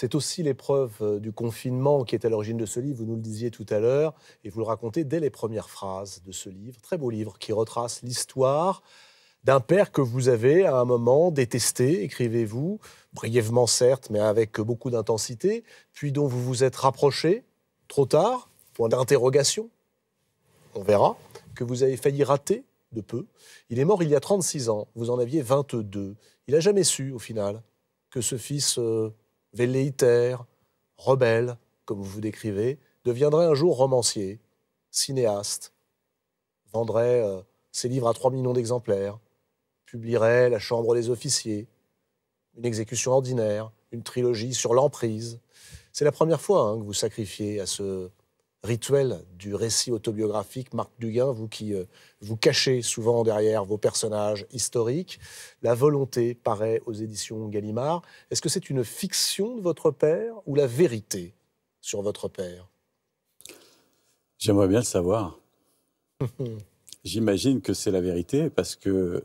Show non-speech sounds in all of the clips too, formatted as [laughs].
C'est aussi l'épreuve euh, du confinement qui est à l'origine de ce livre, vous nous le disiez tout à l'heure, et vous le racontez dès les premières phrases de ce livre. Très beau livre qui retrace l'histoire d'un père que vous avez à un moment détesté, écrivez-vous, brièvement certes, mais avec beaucoup d'intensité, puis dont vous vous êtes rapproché trop tard, point d'interrogation, on verra, que vous avez failli rater de peu. Il est mort il y a 36 ans, vous en aviez 22. Il n'a jamais su, au final, que ce fils euh, velléitaire, rebelle, comme vous vous décrivez, deviendrait un jour romancier, cinéaste, vendrait euh, ses livres à 3 millions d'exemplaires, publierait La Chambre des officiers, une exécution ordinaire, une trilogie sur l'emprise. C'est la première fois hein, que vous sacrifiez à ce rituel du récit autobiographique, Marc Duguin, vous qui euh, vous cachez souvent derrière vos personnages historiques. La volonté paraît aux éditions Gallimard. Est-ce que c'est une fiction de votre père ou la vérité sur votre père J'aimerais bien le savoir. [laughs] J'imagine que c'est la vérité parce que.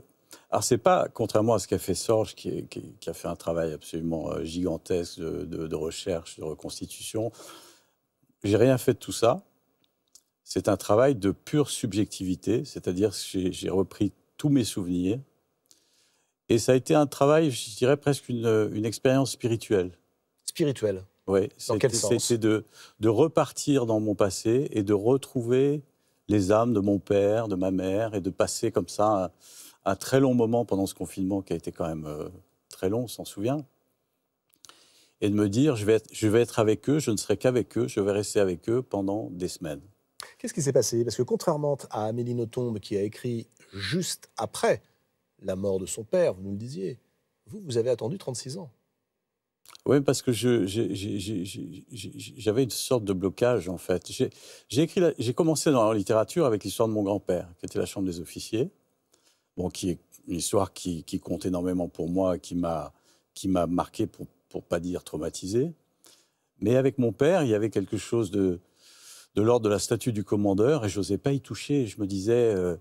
Alors, c'est pas, contrairement à ce qu'a fait Sorge, qui, a fait un travail absolument euh, gigantesque de recherche, de reconstitution, j'ai rien fait de tout ça. C'est un travail de pure subjectivité, c'est-à-dire que j'ai repris tous mes souvenirs. Et ça a été un travail, je dirais presque une, expérience spirituelle. Spirituelle Oui. Dans quel sens C'était de, de repartir dans mon passé et de retrouver les âmes de mon père, de ma mère, et de passer comme ça un, très long moment pendant ce confinement qui a été quand même euh, très long, on s'en souvient et de me dire je vais être, je vais être avec eux, je ne serai qu'avec eux, je vais rester avec eux pendant des semaines. Qu'est-ce qui s'est passé Parce que contrairement à Amélie Nothomb qui a écrit juste après la mort de son père, vous nous le disiez, vous, vous avez attendu 36 ans. Oui, parce que j'avais une sorte de blocage, en fait. J'ai commencé dans la littérature avec l'histoire de mon grand-père, qui était la chambre des officiers, bon, qui est une histoire qui, qui compte énormément pour moi, qui m'a marqué pour pour pas dire traumatisé. Mais avec mon père, il y avait quelque chose de, de l'ordre de la statue du commandeur et je n'osais pas y toucher. Je me disais, ça euh,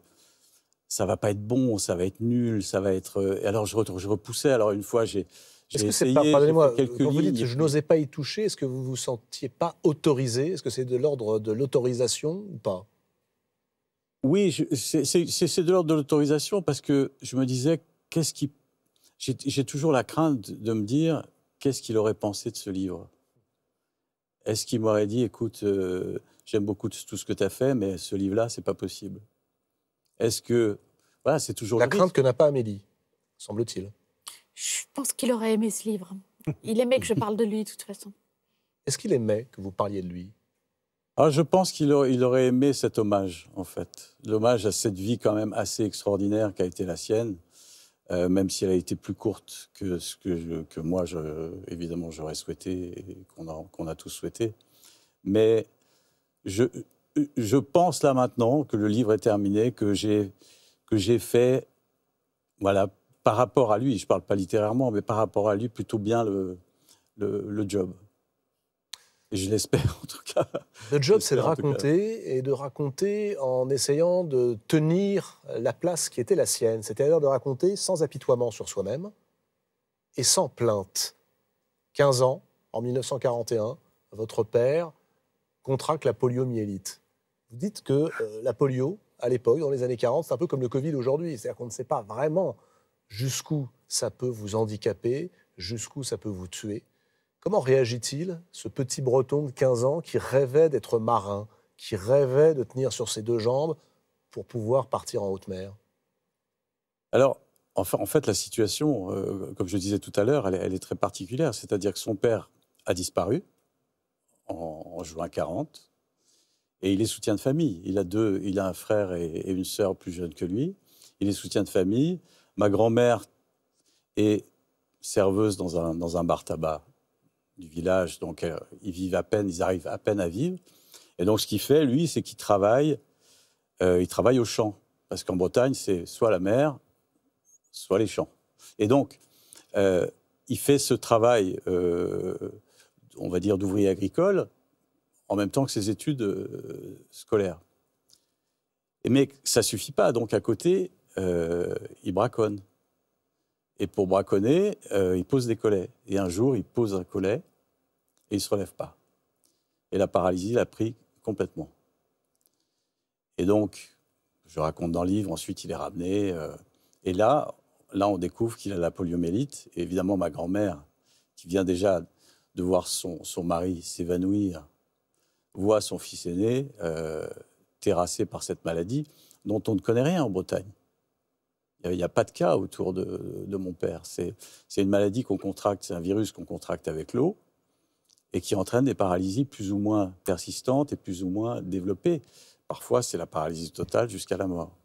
ça va pas être bon, ça va être nul, ça va être. Euh, alors je, je repoussais. Alors une fois, j'ai est-ce que c'est pas, pardonnez-moi, Quelques lignes. je n'osais pas y toucher, est-ce que vous vous sentiez pas autorisé Est-ce que c'est de l'ordre de l'autorisation ou pas Oui, c'est de l'ordre de l'autorisation parce que je me disais, qu'est-ce qui. J'ai toujours la crainte de me dire, qu'est-ce qu'il aurait pensé de ce livre Est-ce qu'il m'aurait dit, écoute, euh, j'aime beaucoup tout ce que tu as fait, mais ce livre-là, c'est pas possible Est-ce que. Voilà, c'est toujours. La crainte que n'a pas Amélie, semble-t-il. Je pense qu'il aurait aimé ce livre. Il aimait que je parle de lui, de toute façon. [laughs] Est-ce qu'il aimait que vous parliez de lui ah, je pense qu'il aurait aimé cet hommage, en fait. L'hommage à cette vie quand même assez extraordinaire qu'a été la sienne. Euh, même si elle a été plus courte que ce que, que moi, je, évidemment, j'aurais souhaité et qu'on a, tous souhaité. Mais je, pense là maintenant que le livre est terminé, que j'ai, que j'ai fait, voilà, par rapport à lui, je ne parle pas littérairement, mais par rapport à lui, plutôt bien le job je l'espère [laughs] en tout cas. Le job, c'est de raconter et de raconter en essayant de tenir la place qui était la sienne, c'est-à-dire de raconter sans apitoiement sur soi-même et sans plainte. 15 ans, en 1941, votre père contracte la poliomyélite. Vous dites que euh, la polio, à l'époque, dans les années 40, c'est un peu comme le Covid aujourd'hui, c'est-à-dire qu'on ne sait pas vraiment jusqu'où ça peut vous handicaper, jusqu'où ça peut vous tuer. Comment réagit-il, ce petit breton de 15 ans qui rêvait d'être marin, qui rêvait de tenir sur ses deux jambes pour pouvoir partir en haute mer Alors, en fait, la situation, euh, comme je disais tout à l'heure, elle, est très particulière. C'est-à-dire que son père a disparu en, juin 40 et il est soutien de famille. Il a, deux, il a un frère et, une sœur plus jeunes que lui. Il est soutien de famille. Ma grand-mère est serveuse dans un bar tabac du village, donc euh, ils vivent à peine, ils arrivent à peine à vivre. Et donc ce qu'il fait, lui, c'est qu'il travaille, euh, il travaille aux champs, parce qu'en Bretagne, c'est soit la mer, soit les champs. Et donc, euh, il fait ce travail, on va dire, d'ouvrier agricole, en même temps que ses études scolaires. mais ça suffit pas, donc à côté, il braconne. Et pour braconner, il pose des collets. Et un jour, il pose un collet il ne se relève pas. Et la paralysie l'a pris complètement. Et donc, je raconte dans le livre, ensuite il est ramené. Euh, et là, là, on découvre qu'il a la poliomyélite. Et évidemment, ma grand-mère, qui vient déjà de voir son, mari s'évanouir, voit son fils aîné euh, terrassé par cette maladie dont on ne connaît rien en Bretagne. Il n'y a, pas de cas autour de mon père. C'est une maladie qu'on contracte, c'est un virus qu'on contracte avec l'eau, et qui entraîne des paralysies plus ou moins persistantes et plus ou moins développées. Parfois, c'est la paralysie totale jusqu'à la mort.